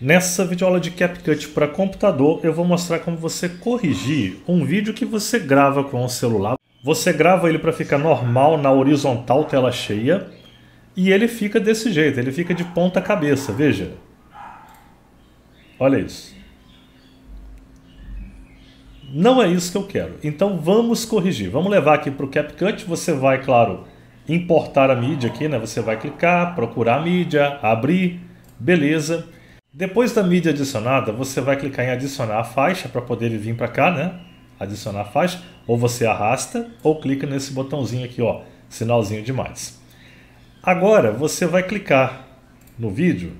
Nessa videoaula de CapCut para computador, eu vou mostrar como você corrigir um vídeo que você grava com o celular. Você grava ele para ficar normal na horizontal tela cheia e ele fica desse jeito, ele fica de ponta cabeça, veja. Olha isso. Não é isso que eu quero. Então vamos corrigir. Vamos levar aqui para o CapCut, você vai, claro, importar a mídia aqui, né? Você vai clicar, procurar a mídia, abrir, beleza. Depois da mídia adicionada, você vai clicar em adicionar a faixa para poder vir para cá, né? Adicionar a faixa, ou você arrasta ou clica nesse botãozinho aqui, ó, sinalzinho de mais. Agora você vai clicar no vídeo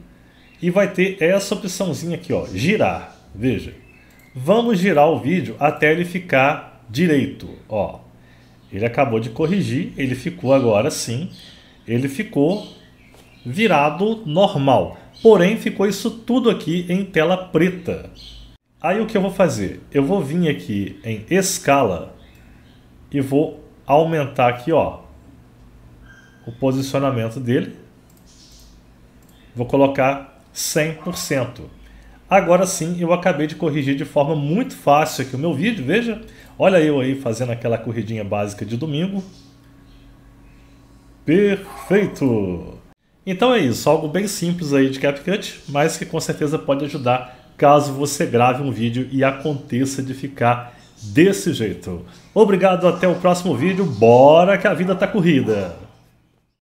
e vai ter essa opçãozinha aqui, ó, girar. Veja. Vamos girar o vídeo até ele ficar direito, ó. Ele acabou de corrigir, ele ficou agora sim. Ele ficou virado normal. Porém, ficou isso tudo aqui em tela preta. Aí o que eu vou fazer? Eu vou vir aqui em escala e vou aumentar aqui, ó, o posicionamento dele. Vou colocar 100%. Agora sim, eu acabei de corrigir de forma muito fácil aqui o meu vídeo, veja. Olha eu aí fazendo aquela corridinha básica de domingo. Perfeito! Então é isso, algo bem simples aí de CapCut, mas que com certeza pode ajudar caso você grave um vídeo e aconteça de ficar desse jeito. Obrigado, até o próximo vídeo, bora que a vida tá corrida!